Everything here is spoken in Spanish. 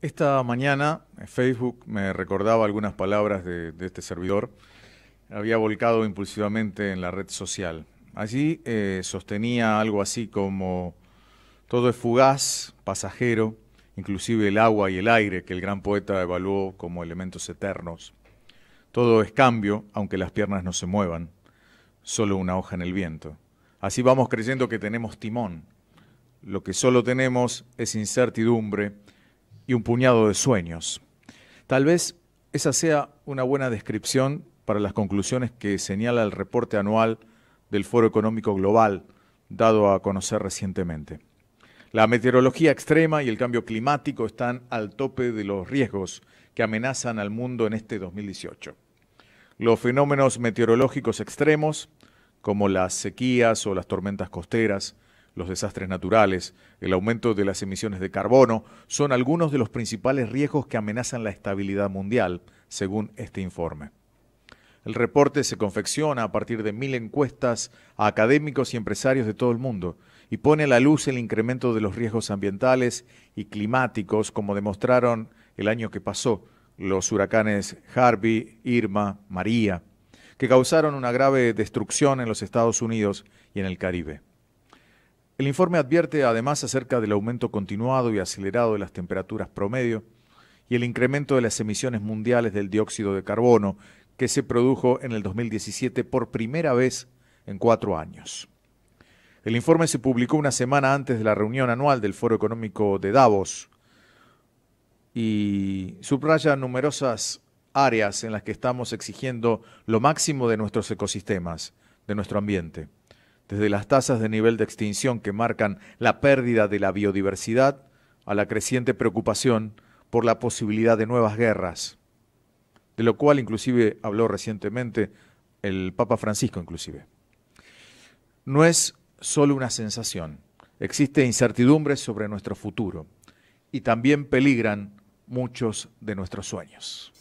Esta mañana eh, Facebook me recordaba algunas palabras de, este servidor. Había volcado impulsivamente en la red social. Allí eh, sostenía algo así como, todo es fugaz, pasajero, inclusive el agua y el aire que el gran poeta evaluó como elementos eternos. Todo es cambio, aunque las piernas no se muevan, solo una hoja en el viento. Así vamos creyendo que tenemos timón. Lo que solo tenemos es incertidumbre, y un puñado de sueños. Tal vez esa sea una buena descripción para las conclusiones que señala el reporte anual del Foro Económico Global, dado a conocer recientemente. La meteorología extrema y el cambio climático están al tope de los riesgos que amenazan al mundo en este 2018. Los fenómenos meteorológicos extremos, como las sequías o las tormentas costeras, los desastres naturales, el aumento de las emisiones de carbono, son algunos de los principales riesgos que amenazan la estabilidad mundial, según este informe. El reporte se confecciona a partir de mil encuestas a académicos y empresarios de todo el mundo y pone a la luz el incremento de los riesgos ambientales y climáticos, como demostraron el año que pasó los huracanes Harvey, Irma, María, que causaron una grave destrucción en los Estados Unidos y en el Caribe. El informe advierte además acerca del aumento continuado y acelerado de las temperaturas promedio y el incremento de las emisiones mundiales del dióxido de carbono que se produjo en el 2017 por primera vez en cuatro años. El informe se publicó una semana antes de la reunión anual del Foro Económico de Davos y subraya numerosas áreas en las que estamos exigiendo lo máximo de nuestros ecosistemas, de nuestro ambiente desde las tasas de nivel de extinción que marcan la pérdida de la biodiversidad a la creciente preocupación por la posibilidad de nuevas guerras, de lo cual inclusive habló recientemente el Papa Francisco inclusive. No es solo una sensación, existe incertidumbre sobre nuestro futuro y también peligran muchos de nuestros sueños.